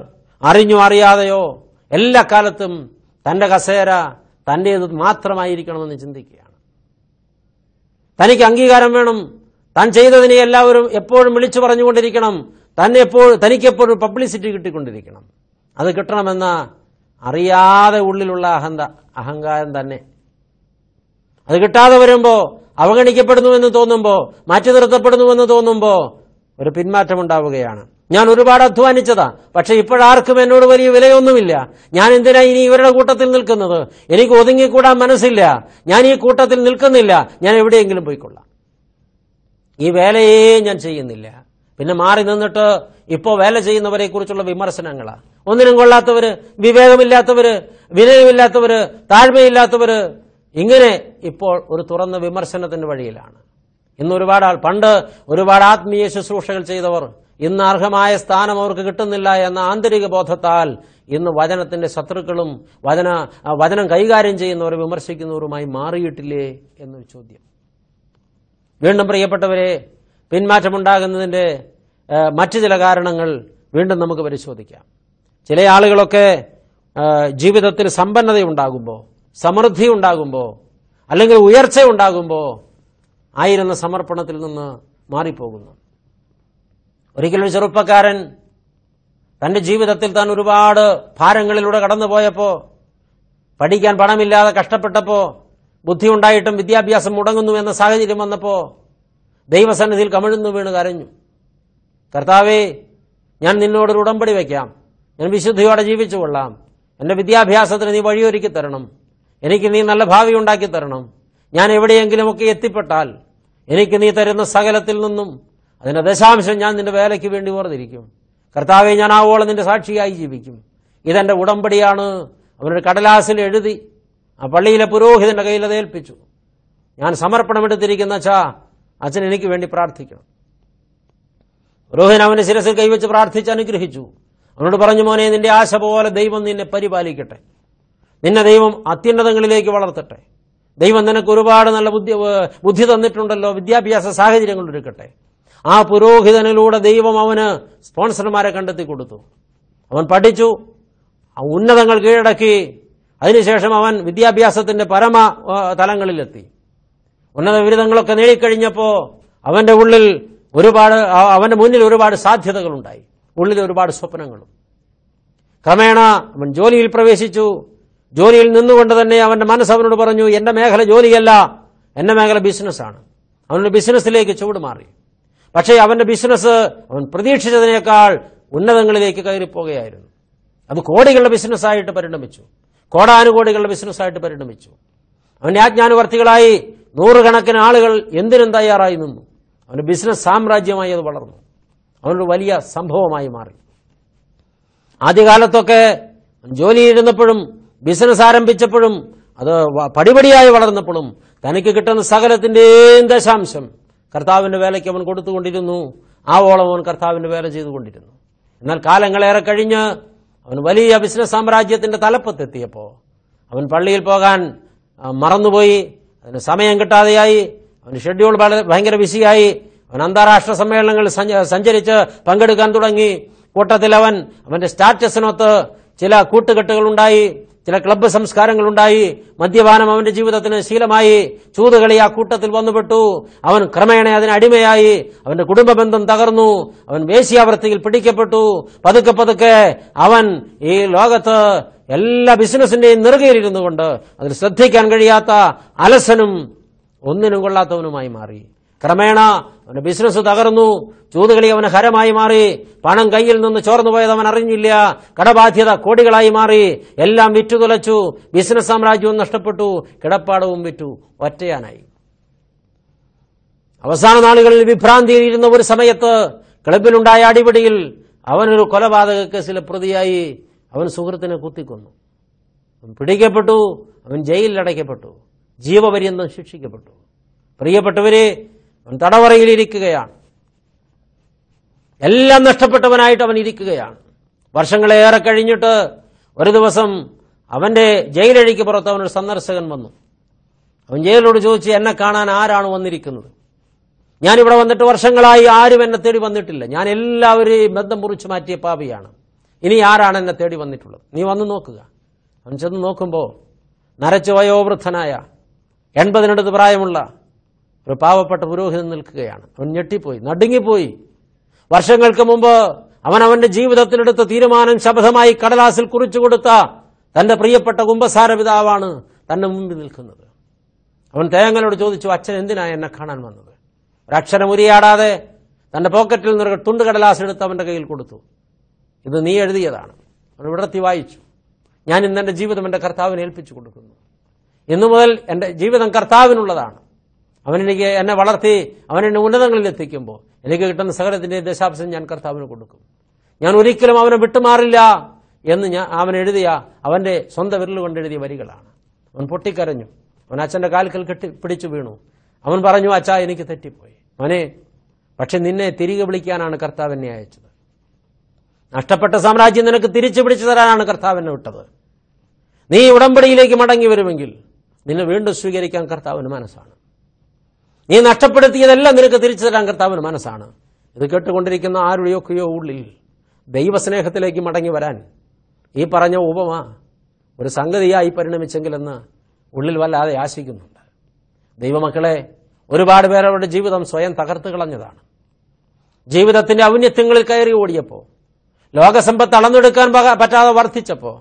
S1: അറിഞ്ഞോ അറിയാതെയോ എല്ലാ കാലത്തും തന്റെ കസേര തൻ്റേത് മാത്രമായിരിക്കണമെന്ന് ചിന്തിക്കുകയാണ് തനിക്ക് അംഗീകാരം വേണം താൻ ചെയ്തതിനെ എല്ലാവരും എപ്പോഴും വിളിച്ചു പറഞ്ഞുകൊണ്ടിരിക്കണം തന്നെ എപ്പോഴും തനിക്കെപ്പോഴും പബ്ലിസിറ്റി കിട്ടിക്കൊണ്ടിരിക്കണം അത് കിട്ടണമെന്ന അറിയാതെ ഉള്ളിലുള്ള അഹന്ത അഹങ്കാരം തന്നെ അത് കിട്ടാതെ വരുമ്പോൾ അവഗണിക്കപ്പെടുന്നുവെന്ന് തോന്നുമ്പോൾ മാറ്റി നിർത്തപ്പെടുന്നുവെന്ന് തോന്നുമ്പോൾ ഒരു പിന്മാറ്റം ഉണ്ടാവുകയാണ് ഞാൻ ഒരുപാട് അധ്വാനിച്ചതാ പക്ഷെ ഇപ്പോഴാർക്കും എന്നോട് വലിയ വിലയൊന്നുമില്ല ഞാൻ എന്തിനാ ഇനി ഇവരുടെ കൂട്ടത്തിൽ നിൽക്കുന്നത് എനിക്ക് ഒതുങ്ങിക്കൂടാൻ മനസ്സില്ല ഞാൻ ഈ കൂട്ടത്തിൽ നിൽക്കുന്നില്ല ഞാൻ എവിടെയെങ്കിലും പോയിക്കൊള്ളാം ഈ വേലയെ ഞാൻ ചെയ്യുന്നില്ല പിന്നെ മാറി നിന്നിട്ട് ഇപ്പോൾ വേല ചെയ്യുന്നവരെ കുറിച്ചുള്ള വിമർശനങ്ങളാണ് ഒന്നിനും കൊള്ളാത്തവര് വിവേകമില്ലാത്തവര് വിനയമില്ലാത്തവര് താഴ്മയില്ലാത്തവര് ഇങ്ങനെ ഇപ്പോൾ ഒരു തുറന്ന വിമർശനത്തിന്റെ വഴിയിലാണ് ഇന്ന് ഒരുപാട് ആൾ പണ്ട് ഒരുപാട് ആത്മീയ ശുശ്രൂഷകൾ ചെയ്തവർ ഇന്ന് അർഹമായ സ്ഥാനം അവർക്ക് കിട്ടുന്നില്ല എന്ന ആന്തരിക ബോധത്താൽ ഇന്ന് വചനത്തിന്റെ ശത്രുക്കളും വചന വചനം കൈകാര്യം ചെയ്യുന്നവരെ വിമർശിക്കുന്നവരുമായി മാറിയിട്ടില്ലേ എന്നൊരു ചോദ്യം വീണ്ടും പ്രിയപ്പെട്ടവരെ പിന്മാറ്റമുണ്ടാകുന്നതിന്റെ മറ്റു ചില കാരണങ്ങൾ വീണ്ടും നമുക്ക് പരിശോധിക്കാം ചില ആളുകളൊക്കെ ജീവിതത്തിൽ സമ്പന്നത ഉണ്ടാകുമ്പോൾ സമൃദ്ധി ഉണ്ടാകുമ്പോൾ അല്ലെങ്കിൽ ഉയർച്ച ഉണ്ടാകുമ്പോൾ ആയിരുന്ന സമർപ്പണത്തിൽ നിന്ന് മാറിപ്പോകുന്നു ഒരിക്കലും ചെറുപ്പക്കാരൻ തന്റെ ജീവിതത്തിൽ താൻ ഒരുപാട് ഭാരങ്ങളിലൂടെ കടന്നുപോയപ്പോൾ പഠിക്കാൻ പണമില്ലാതെ കഷ്ടപ്പെട്ടപ്പോൾ ബുദ്ധി ഉണ്ടായിട്ടും വിദ്യാഭ്യാസം മുടങ്ങുന്നു എന്ന സാഹചര്യം വന്നപ്പോ ദൈവസന്നിധിയിൽ കമിഴ്ന്നു വീണ് കരഞ്ഞു കർത്താവേ ഞാൻ ഒരു ഉടമ്പടി വയ്ക്കാം ഞാൻ വിശുദ്ധിയോടെ ജീവിച്ചു കൊള്ളാം എന്റെ വിദ്യാഭ്യാസത്തിന് നീ വഴിയൊരുക്കി തരണം എനിക്ക് നീ നല്ല ഭാവി ഉണ്ടാക്കി തരണം ഞാൻ എവിടെയെങ്കിലുമൊക്കെ എത്തിപ്പെട്ടാൽ എനിക്ക് നീ തരുന്ന സകലത്തിൽ നിന്നും അതിന്റെ ദശാംശം ഞാൻ നിന്റെ വേലയ്ക്ക് വേണ്ടി ഓർന്നിരിക്കും കർത്താവെ ഞാൻ ആവോളം നിന്റെ സാക്ഷിയായി ജീവിക്കും ഇതെന്റെ ഉടമ്പടിയാണ് അവനൊരു കടലാസിൽ എഴുതി ആ പള്ളിയിലെ പുരോഹിതന്റെ കയ്യിൽ അത് ഏൽപ്പിച്ചു ഞാൻ സമർപ്പണമെടുത്തിരിക്കുന്ന അച്ഛാ അച്ഛൻ എനിക്ക് വേണ്ടി പ്രാർത്ഥിക്കണം റോഹിൻ അവന്റെ ശിരസിൽ കൈവച്ച് പ്രാർത്ഥിച്ച് അനുഗ്രഹിച്ചു അവനോട് പറഞ്ഞു മോനെ നിന്റെ ആശ പോലെ ദൈവം നിന്നെ പരിപാലിക്കട്ടെ നിന്നെ ദൈവം അത്യുന്നതങ്ങളിലേക്ക് വളർത്തട്ടെ ദൈവം നിനക്ക് ഒരുപാട് നല്ല ബുദ്ധി ബുദ്ധി തന്നിട്ടുണ്ടല്ലോ വിദ്യാഭ്യാസ സാഹചര്യങ്ങൾ ഒരുക്കട്ടെ ആ പുരോഹിതനിലൂടെ ദൈവം അവന് സ്പോൺസർമാരെ കണ്ടെത്തി കൊടുത്തു അവൻ പഠിച്ചു ഉന്നതങ്ങൾ കീഴടക്കി അതിനുശേഷം അവൻ വിദ്യാഭ്യാസത്തിന്റെ പരമ തലങ്ങളിലെത്തി ഉന്നത ബിരുദങ്ങളൊക്കെ നേടിക്കഴിഞ്ഞപ്പോ അവന്റെ ഉള്ളിൽ ഒരുപാട് അവന്റെ മുന്നിൽ ഒരുപാട് സാധ്യതകളുണ്ടായി ഉള്ളിൽ ഒരുപാട് സ്വപ്നങ്ങളും ക്രമേണ അവൻ ജോലിയിൽ പ്രവേശിച്ചു ജോലിയിൽ നിന്നുകൊണ്ട് തന്നെ അവന്റെ മനസ്സ് അവനോട് പറഞ്ഞു എന്റെ മേഖല ജോലിയല്ല എന്റെ മേഖല ബിസിനസ്സാണ് അവനൊരു ബിസിനസ്സിലേക്ക് ചുവട് മാറി പക്ഷേ അവന്റെ ബിസിനസ് അവൻ പ്രതീക്ഷിച്ചതിനേക്കാൾ ഉന്നതങ്ങളിലേക്ക് കയറിപ്പോവുകയായിരുന്നു അത് കോടികളുടെ ബിസിനസ്സായിട്ട് പരിണമിച്ചു കോടാനുകോടികളുടെ ബിസിനസ്സായിട്ട് പരിണമിച്ചു അവന്റെ ആജ്ഞാനുവർത്തികളായി നൂറുകണക്കിന് ആളുകൾ എന്തിനും തയ്യാറായി നിന്നു അവൻ്റെ ബിസിനസ് സാമ്രാജ്യമായി അത് വളർന്നു അവനൊരു വലിയ സംഭവമായി മാറി ആദ്യകാലത്തൊക്കെ ജോലിയിരുന്നപ്പോഴും ബിസിനസ് ആരംഭിച്ചപ്പോഴും അത് പടിപടിയായി വളർന്നപ്പോഴും തനിക്ക് കിട്ടുന്ന സകലത്തിന്റെയും ദശാംശം കർത്താവിന്റെ വേലയ്ക്ക് അവൻ കൊടുത്തുകൊണ്ടിരുന്നു ആവോളം അവൻ കർത്താവിന്റെ വേല ചെയ്തുകൊണ്ടിരുന്നു എന്നാൽ കാലങ്ങളേറെ കഴിഞ്ഞ് അവൻ വലിയ ബിസിനസ് സാമ്രാജ്യത്തിന്റെ തലപ്പത്തെത്തിയപ്പോൾ അവൻ പള്ളിയിൽ പോകാൻ മറന്നുപോയി അതിന് സമയം കിട്ടാതെയായി അവൻ ഷെഡ്യൂൾ ഭയങ്കര ബിസിയായി അവൻ അന്താരാഷ്ട്ര സമ്മേളനങ്ങളിൽ സഞ്ചരിച്ച് പങ്കെടുക്കാൻ തുടങ്ങി കൂട്ടത്തിൽ അവൻ അവന്റെ സ്റ്റാറ്റസിനൊത്ത് ചില കൂട്ടുകെട്ടുകളുണ്ടായി ചില ക്ലബ്ബ് സംസ്കാരങ്ങളുണ്ടായി മദ്യപാനം അവന്റെ ജീവിതത്തിന് ശീലമായി ചൂതുകളി ആ കൂട്ടത്തിൽ വന്നുപെട്ടു അവൻ ക്രമേണ അതിന് അടിമയായി അവന്റെ കുടുംബ ബന്ധം തകർന്നു അവൻ വേശ്യാവൃത്തിയിൽ പിടിക്കപ്പെട്ടു പതുക്കെ പതുക്കെ അവൻ ഈ ലോകത്ത് എല്ലാ ബിസിനസിന്റെയും നെറുകയിലിരുന്നു കൊണ്ട് അതിൽ ശ്രദ്ധിക്കാൻ കഴിയാത്ത അലസനും ഒന്നിനും കൊള്ളാത്തവനുമായി മാറി ക്രമേണ അവന്റെ ബിസിനസ് തകർന്നു ചൂതുകളി അവന് ഹരമായി മാറി പണം കയ്യിൽ നിന്ന് ചോർന്നു പോയത് അവൻ അറിഞ്ഞില്ല കടബാധ്യത കോടികളായി മാറി എല്ലാം വിറ്റുതുലച്ചു ബിസിനസ് സാമ്രാജ്യവും നഷ്ടപ്പെട്ടു കിടപ്പാടവും വിറ്റു ഒറ്റയാനായി അവസാന നാളുകളിൽ വിഭ്രാന്തിയിലിരുന്ന ഒരു സമയത്ത് ക്ലബിലുണ്ടായ അടിപിടിയിൽ അവനൊരു കൊലപാതക കേസിലെ പ്രതിയായി അവൻ സുഹൃത്തിനെ കുത്തിക്കൊന്നു പിടിക്കപ്പെട്ടു അവൻ അടയ്ക്കപ്പെട്ടു ജീവപര്യന്തം ശിക്ഷിക്കപ്പെട്ടു പ്രിയപ്പെട്ടവരെ തടവറയിലിരിക്കുകയാണ് എല്ലാം നഷ്ടപ്പെട്ടവനായിട്ട് അവൻ ഇരിക്കുകയാണ് വർഷങ്ങളേറെ കഴിഞ്ഞിട്ട് ഒരു ദിവസം അവന്റെ ജയിലഴിക്ക് പുറത്ത് അവനൊരു സന്ദർശകൻ വന്നു അവൻ ജയിലിനോട് ചോദിച്ചു എന്നെ കാണാൻ ആരാണ് വന്നിരിക്കുന്നത് ഞാനിവിടെ വന്നിട്ട് വർഷങ്ങളായി ആരും എന്നെ തേടി വന്നിട്ടില്ല ഞാൻ എല്ലാവരെയും ബന്ധം മുറിച്ചു മാറ്റിയ പാപിയാണ് ഇനി ആരാണ് എന്നെ തേടി വന്നിട്ടുള്ളത് നീ വന്ന് നോക്കുക അവൻ ചെന്ന് നോക്കുമ്പോൾ വയോവൃദ്ധനായ എൺപതിനടുത്ത് പ്രായമുള്ള ഒരു പാവപ്പെട്ട പുരോഹിതൻ നിൽക്കുകയാണ് അവൻ ഞെട്ടിപ്പോയി നടുങ്ങിപ്പോയി വർഷങ്ങൾക്ക് മുമ്പ് അവൻ അവന്റെ ജീവിതത്തിലെടുത്ത തീരുമാനം ശബ്ദമായി കടലാസിൽ കുറിച്ചു കൊടുത്ത തന്റെ പ്രിയപ്പെട്ട കുംഭസാര പിതാവാണ് തന്റെ മുമ്പിൽ നിൽക്കുന്നത് അവൻ തേങ്ങനോട് ചോദിച്ചു അച്ഛൻ എന്തിനാ എന്നെ കാണാൻ വന്നത് ഒരക്ഷരം ഉരിയാടാതെ തന്റെ പോക്കറ്റിൽ നിന്ന് തുണ്ട് കടലാസ് എടുത്ത് അവന്റെ കയ്യിൽ കൊടുത്തു ഇത് നീ എഴുതിയതാണ് അവൻ വിടർത്തി വായിച്ചു ഞാൻ ഇന്ന് ജീവിതം എന്റെ കർത്താവിനെ ഏൽപ്പിച്ചു കൊടുക്കുന്നു ഇന്നു മുതൽ എൻ്റെ ജീവിതം കർത്താവിനുള്ളതാണ് അവൻ എന്നെ വളർത്തി അവൻ എന്നെ ഉന്നതങ്ങളിൽ എത്തിക്കുമ്പോൾ എനിക്ക് കിട്ടുന്ന സകലത്തിൻ്റെ ദശാംശം ഞാൻ കർത്താവിന് കൊടുക്കും ഞാൻ ഒരിക്കലും അവനെ വിട്ടുമാറില്ല എന്ന് ഞാൻ അവൻ എഴുതിയ അവൻ്റെ സ്വന്തം വിരൽ കൊണ്ട് എഴുതിയ വരികളാണ് അവൻ പൊട്ടിക്കരഞ്ഞു അവൻ അച്ഛൻ്റെ കാൽക്കൽ കെട്ടി പിടിച്ചു വീണു അവൻ പറഞ്ഞു അച്ഛാ എനിക്ക് തെറ്റിപ്പോയി അവനെ പക്ഷെ നിന്നെ തിരികെ വിളിക്കാനാണ് കർത്താവ് എന്നെ അയച്ചത് നഷ്ടപ്പെട്ട സാമ്രാജ്യം നിനക്ക് തിരിച്ചു പിടിച്ചു തരാനാണ് കർത്താവ് എന്നെ വിട്ടത് നീ ഉടമ്പടിയിലേക്ക് മടങ്ങി വരുമെങ്കിൽ നിന്നെ വീണ്ടും സ്വീകരിക്കാൻ കർത്താവിന് മനസ്സാണ് നീ നഷ്ടപ്പെടുത്തിയതെല്ലാം നിനക്ക് തിരിച്ചു തരാൻ കർത്താവിന് മനസ്സാണ് ഇത് കേട്ടുകൊണ്ടിരിക്കുന്ന ആരുടെയൊക്കെയോ ഉള്ളിൽ ദൈവസ്നേഹത്തിലേക്ക് മടങ്ങി വരാൻ ഈ പറഞ്ഞ ഉപമ ഒരു സംഗതിയായി പരിണമിച്ചെങ്കിലെന്ന് ഉള്ളിൽ വല്ലാതെ ആശിക്കുന്നുണ്ട് ദൈവമക്കളെ ഒരുപാട് പേരവരുടെ അവരുടെ ജീവിതം സ്വയം തകർത്ത് കളഞ്ഞതാണ് ജീവിതത്തിന്റെ ഔന്നത്യങ്ങളിൽ കയറി ഓടിയപ്പോൾ ലോകസമ്പത്ത് അളന്നെടുക്കാൻ പറ്റാതെ വർദ്ധിച്ചപ്പോ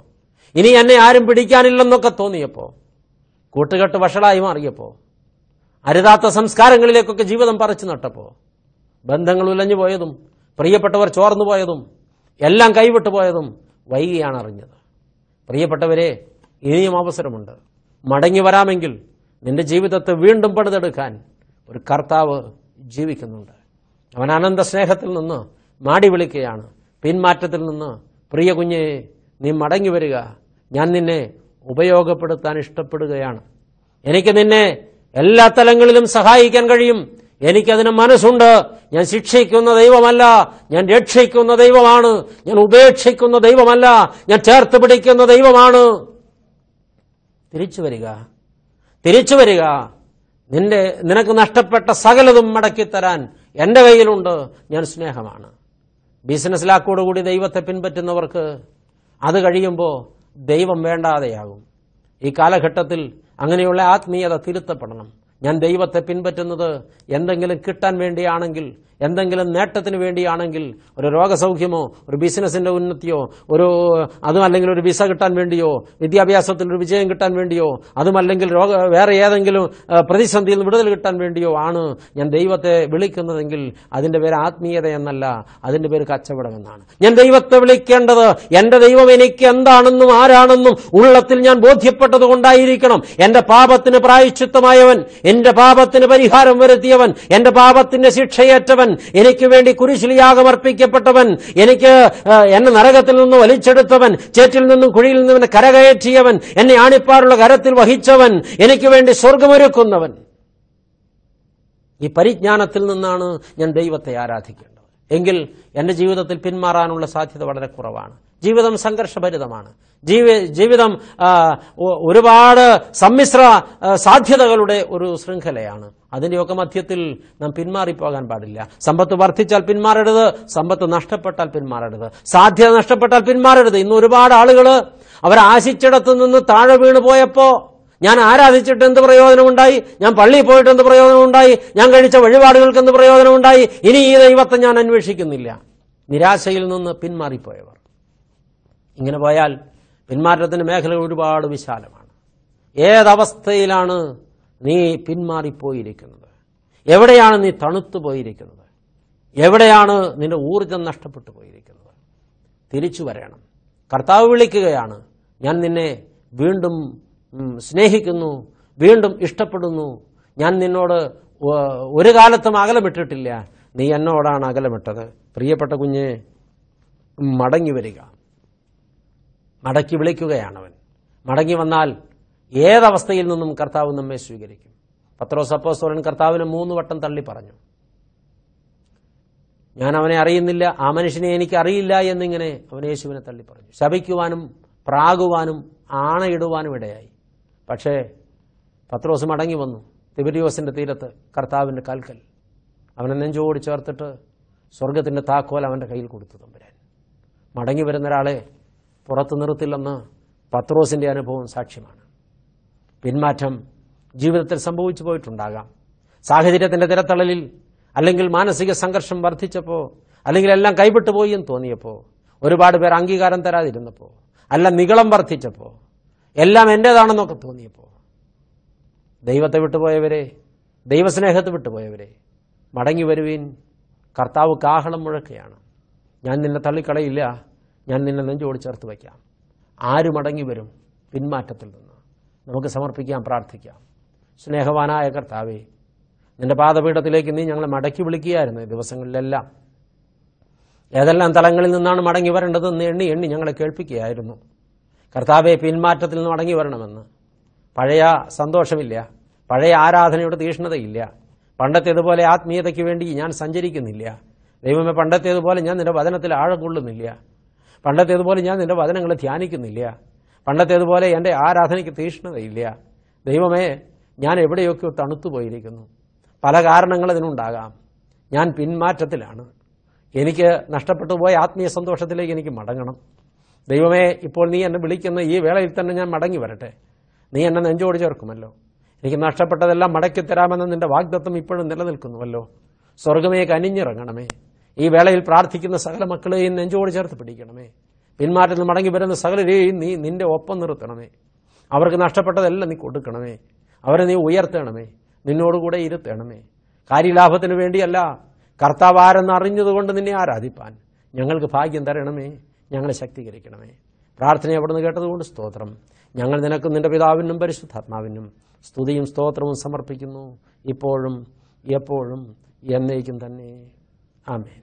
S1: ഇനി എന്നെ ആരും പിടിക്കാനില്ലെന്നൊക്കെ തോന്നിയപ്പോൾ കൂട്ടുകെട്ട് വഷളായി മാറിയപ്പോ അരുതാത്ത സംസ്കാരങ്ങളിലേക്കൊക്കെ ജീവിതം പറിച്ചു നട്ടപ്പോ ബന്ധങ്ങൾ ഉലഞ്ഞു പോയതും പ്രിയപ്പെട്ടവർ ചോർന്നു പോയതും എല്ലാം കൈവിട്ടു പോയതും വൈകിയാണ് അറിഞ്ഞത് പ്രിയപ്പെട്ടവരെ ഇനിയും അവസരമുണ്ട് മടങ്ങി വരാമെങ്കിൽ നിന്റെ ജീവിതത്തെ വീണ്ടും പണിതെടുക്കാൻ ഒരു കർത്താവ് ജീവിക്കുന്നുണ്ട് അവൻ അനന്ത സ്നേഹത്തിൽ നിന്ന് മാടി വിളിക്കുകയാണ് പിന്മാറ്റത്തിൽ നിന്ന് പ്രിയ കുഞ്ഞെ നീ മടങ്ങി വരിക ഞാൻ നിന്നെ ഉപയോഗപ്പെടുത്താൻ ഇഷ്ടപ്പെടുകയാണ് എനിക്ക് നിന്നെ എല്ലാ തലങ്ങളിലും സഹായിക്കാൻ കഴിയും എനിക്കതിന് മനസ്സുണ്ട് ഞാൻ ശിക്ഷിക്കുന്ന ദൈവമല്ല ഞാൻ രക്ഷിക്കുന്ന ദൈവമാണ് ഞാൻ ഉപേക്ഷിക്കുന്ന ദൈവമല്ല ഞാൻ ചേർത്ത് പിടിക്കുന്ന ദൈവമാണ് തിരിച്ചു വരിക തിരിച്ചു വരിക നിന്റെ നിനക്ക് നഷ്ടപ്പെട്ട സകലതും മടക്കിത്തരാൻ എൻ്റെ കയ്യിലുണ്ട് ഞാൻ സ്നേഹമാണ് ബിസിനസ്സിലാക്കോടുകൂടി ദൈവത്തെ പിൻപറ്റുന്നവർക്ക് അത് കഴിയുമ്പോൾ ദൈവം വേണ്ടാതെയാകും ഈ കാലഘട്ടത്തിൽ അങ്ങനെയുള്ള ആത്മീയത തിരുത്തപ്പെടണം ഞാൻ ദൈവത്തെ പിൻപറ്റുന്നത് എന്തെങ്കിലും കിട്ടാൻ വേണ്ടിയാണെങ്കിൽ എന്തെങ്കിലും നേട്ടത്തിന് വേണ്ടിയാണെങ്കിൽ ഒരു രോഗസൗഖ്യമോ ഒരു ബിസിനസിന്റെ ഉന്നതിയോ ഒരു അതും അല്ലെങ്കിൽ ഒരു വിസ കിട്ടാൻ വേണ്ടിയോ വിദ്യാഭ്യാസത്തിൽ ഒരു വിജയം കിട്ടാൻ വേണ്ടിയോ അതുമല്ലെങ്കിൽ രോഗ വേറെ ഏതെങ്കിലും പ്രതിസന്ധിയിൽ വിടുതൽ കിട്ടാൻ വേണ്ടിയോ ആണ് ഞാൻ ദൈവത്തെ വിളിക്കുന്നതെങ്കിൽ അതിന്റെ പേര് ആത്മീയത എന്നല്ല അതിന്റെ പേര് കച്ചവടമെന്നാണ് ഞാൻ ദൈവത്തെ വിളിക്കേണ്ടത് എന്റെ ദൈവം എനിക്ക് എന്താണെന്നും ആരാണെന്നും ഉള്ളത്തിൽ ഞാൻ ബോധ്യപ്പെട്ടത് കൊണ്ടായിരിക്കണം എന്റെ പാപത്തിന് പ്രായച്ചിത്തമായവൻ എന്റെ പാപത്തിന് പരിഹാരം വരുത്തിയവൻ എന്റെ പാപത്തിന്റെ ശിക്ഷയേറ്റവൻ എനിക്ക് വേണ്ടി കുരിശിലിയാകം അർപ്പിക്കപ്പെട്ടവൻ എനിക്ക് എന്നെ നരകത്തിൽ നിന്നും വലിച്ചെടുത്തവൻ ചേറ്റിൽ നിന്നും കുഴിയിൽ നിന്നും കരകയറ്റിയവൻ എന്നെ ആണിപ്പാറുള്ള കരത്തിൽ വഹിച്ചവൻ എനിക്ക് വേണ്ടി സ്വർഗമൊരുക്കുന്നവൻ ഈ പരിജ്ഞാനത്തിൽ നിന്നാണ് ഞാൻ ദൈവത്തെ ആരാധിക്കേണ്ടത് എങ്കിൽ എന്റെ ജീവിതത്തിൽ പിന്മാറാനുള്ള സാധ്യത വളരെ കുറവാണ് ജീവിതം സംഘർഷഭരിതമാണ് ജീവി ജീവിതം ഒരുപാട് സമ്മിശ്ര സാധ്യതകളുടെ ഒരു ശൃംഖലയാണ് അതിന്റെയൊക്കെ മധ്യത്തിൽ നാം പിന്മാറിപ്പോകാൻ പാടില്ല സമ്പത്ത് വർദ്ധിച്ചാൽ പിന്മാറരുത് സമ്പത്ത് നഷ്ടപ്പെട്ടാൽ പിന്മാറരുത് സാധ്യത നഷ്ടപ്പെട്ടാൽ പിന്മാറരുത് ഇന്ന് ഒരുപാട് ആളുകൾ അവരാശിച്ചിടത്തു നിന്ന് താഴെ വീണ് പോയപ്പോ ഞാൻ ആരാധിച്ചിട്ട് എന്ത് പ്രയോജനമുണ്ടായി ഞാൻ പള്ളിയിൽ പോയിട്ട് എന്ത് പ്രയോജനമുണ്ടായി ഞാൻ കഴിച്ച വഴിപാടുകൾക്ക് എന്ത് പ്രയോജനമുണ്ടായി ഇനി ഈ ദൈവത്തെ ഞാൻ അന്വേഷിക്കുന്നില്ല നിരാശയിൽ നിന്ന് പിന്മാറിപ്പോയവർ ഇങ്ങനെ പോയാൽ പിന്മാറ്റത്തിന്റെ മേഖലകൾ ഒരുപാട് വിശാലമാണ് ഏതവസ്ഥയിലാണ് നീ പിന്മാറിപ്പോയിരിക്കുന്നത് എവിടെയാണ് നീ തണുത്തു പോയിരിക്കുന്നത് എവിടെയാണ് നിന്റെ ഊർജം നഷ്ടപ്പെട്ടു പോയിരിക്കുന്നത് തിരിച്ചു വരണം കർത്താവ് വിളിക്കുകയാണ് ഞാൻ നിന്നെ വീണ്ടും സ്നേഹിക്കുന്നു വീണ്ടും ഇഷ്ടപ്പെടുന്നു ഞാൻ നിന്നോട് ഒരു കാലത്തും അകലമിട്ടിട്ടില്ല നീ എന്നോടാണ് അകലമിട്ടത് പ്രിയപ്പെട്ട കുഞ്ഞ് മടങ്ങി വരിക മടക്കി വിളിക്കുകയാണ് അവൻ മടങ്ങി വന്നാൽ ഏതവസ്ഥയിൽ നിന്നും കർത്താവ് നമ്മെ സ്വീകരിക്കും പത്രോസ് അപ്പോസ്തോലൻ കർത്താവിനെ മൂന്ന് വട്ടം തള്ളി പറഞ്ഞു ഞാൻ അവനെ അറിയുന്നില്ല ആ മനുഷ്യനെ എനിക്ക് അറിയില്ല എന്നിങ്ങനെ അവൻ യേശുവിനെ തള്ളി പറഞ്ഞു ശപിക്കുവാനും പ്രാകുവാനും ആണയിടുവാനും ഇടയായി പക്ഷേ പത്രോസ് മടങ്ങി വന്നു തിബിരിയോസിന്റെ തീരത്ത് കർത്താവിന്റെ കാൽക്കൽ അവനെ നെഞ്ചോടി ചേർത്തിട്ട് സ്വർഗത്തിന്റെ താക്കോൽ അവന്റെ കയ്യിൽ കൊടുത്തു തമ്പുരാൻ മടങ്ങി വരുന്ന ഒരാളെ പുറത്തു നിർത്തില്ലെന്ന് പത്രോസിന്റെ അനുഭവം സാക്ഷ്യമാണ് പിന്മാറ്റം ജീവിതത്തിൽ സംഭവിച്ചു പോയിട്ടുണ്ടാകാം സാഹചര്യത്തിന്റെ തിരത്തളലിൽ അല്ലെങ്കിൽ മാനസിക സംഘർഷം വർദ്ധിച്ചപ്പോൾ അല്ലെങ്കിൽ എല്ലാം കൈപ്പെട്ടുപോയി എന്ന് തോന്നിയപ്പോൾ ഒരുപാട് പേർ അംഗീകാരം തരാതിരുന്നപ്പോൾ അല്ല നികളം വർദ്ധിച്ചപ്പോൾ എല്ലാം എൻ്റേതാണെന്നൊക്കെ തോന്നിയപ്പോൾ ദൈവത്തെ വിട്ടുപോയവരെ ദൈവസ്നേഹത്തെ വിട്ടുപോയവരെ മടങ്ങി വരുവീൻ കർത്താവ് കാഹളം മുഴക്കുകയാണ് ഞാൻ നിന്നെ തള്ളിക്കളയില്ല ഞാൻ നിന്നെ നെഞ്ചോട് ചേർത്ത് വയ്ക്കാം ആരും മടങ്ങി വരും പിന്മാറ്റത്തിൽ നിന്ന് നമുക്ക് സമർപ്പിക്കാം പ്രാർത്ഥിക്കാം സ്നേഹവാനായ കർത്താവേ നിന്റെ പാദപീഠത്തിലേക്ക് നീ ഞങ്ങളെ മടക്കി വിളിക്കുകയായിരുന്നു ഈ ദിവസങ്ങളിലെല്ലാം ഏതെല്ലാം തലങ്ങളിൽ നിന്നാണ് മടങ്ങി വരേണ്ടതെന്ന് എണ്ണി എണ്ണി ഞങ്ങളെ കേൾപ്പിക്കുകയായിരുന്നു കർത്താവെ പിന്മാറ്റത്തിൽ നിന്ന് മടങ്ങി വരണമെന്ന് പഴയ സന്തോഷമില്ല പഴയ ആരാധനയുടെ തീഷ്ണതയില്ല പണ്ടത്തേതുപോലെ ആത്മീയതയ്ക്ക് വേണ്ടി ഞാൻ സഞ്ചരിക്കുന്നില്ല ദൈവമേ പണ്ടത്തേതുപോലെ ഞാൻ നിന്റെ വചനത്തിൽ ആഴം കൊള്ളുന്നില്ല പണ്ടത്തേതുപോലെ ഞാൻ നിന്റെ വചനങ്ങൾ ധ്യാനിക്കുന്നില്ല പണ്ടത്തേതുപോലെ എൻ്റെ ആരാധനയ്ക്ക് തീഷ്ണതയില്ല ദൈവമേ ഞാൻ എവിടെയൊക്കെയോ തണുത്തു പോയിരിക്കുന്നു പല കാരണങ്ങൾ ഇതിനുണ്ടാകാം ഞാൻ പിന്മാറ്റത്തിലാണ് എനിക്ക് നഷ്ടപ്പെട്ടു പോയ ആത്മീയ സന്തോഷത്തിലേക്ക് എനിക്ക് മടങ്ങണം ദൈവമേ ഇപ്പോൾ നീ എന്നെ വിളിക്കുന്ന ഈ വേളയിൽ തന്നെ ഞാൻ മടങ്ങി വരട്ടെ നീ എന്നെ നെഞ്ചോട് ചേർക്കുമല്ലോ എനിക്ക് നഷ്ടപ്പെട്ടതെല്ലാം മടക്കിത്തരാമെന്ന് നിന്റെ വാഗ്ദത്വം ഇപ്പോഴും നിലനിൽക്കുന്നുവല്ലോ സ്വർഗമേ കനിഞ്ഞിറങ്ങണമേ ഈ വേളയിൽ പ്രാർത്ഥിക്കുന്ന സകല മക്കളെയും നെഞ്ചോട് ചേർത്ത് പിടിക്കണമേ പിന്മാറ്റത്തിൽ മടങ്ങി വരുന്ന സകലരെയും നീ നിന്റെ ഒപ്പം നിർത്തണമേ അവർക്ക് നഷ്ടപ്പെട്ടതെല്ലാം നീ കൊടുക്കണമേ അവരെ നീ ഉയർത്തണമേ നിന്നോടുകൂടെ ഇരുത്തണമേ കാര്യലാഭത്തിന് വേണ്ടിയല്ല കർത്താവ് ആരെന്ന് അറിഞ്ഞതുകൊണ്ട് നിന്നെ ആരാധിപ്പാൻ ഞങ്ങൾക്ക് ഭാഗ്യം തരണമേ ഞങ്ങളെ ശക്തീകരിക്കണമേ പ്രാർത്ഥന അവിടുന്ന് കേട്ടതുകൊണ്ട് സ്തോത്രം ഞങ്ങൾ നിനക്കും നിന്റെ പിതാവിനും പരിശുദ്ധാത്മാവിനും സ്തുതിയും സ്തോത്രവും സമർപ്പിക്കുന്നു ഇപ്പോഴും എപ്പോഴും എന്നേക്കും തന്നെ ആമേൻ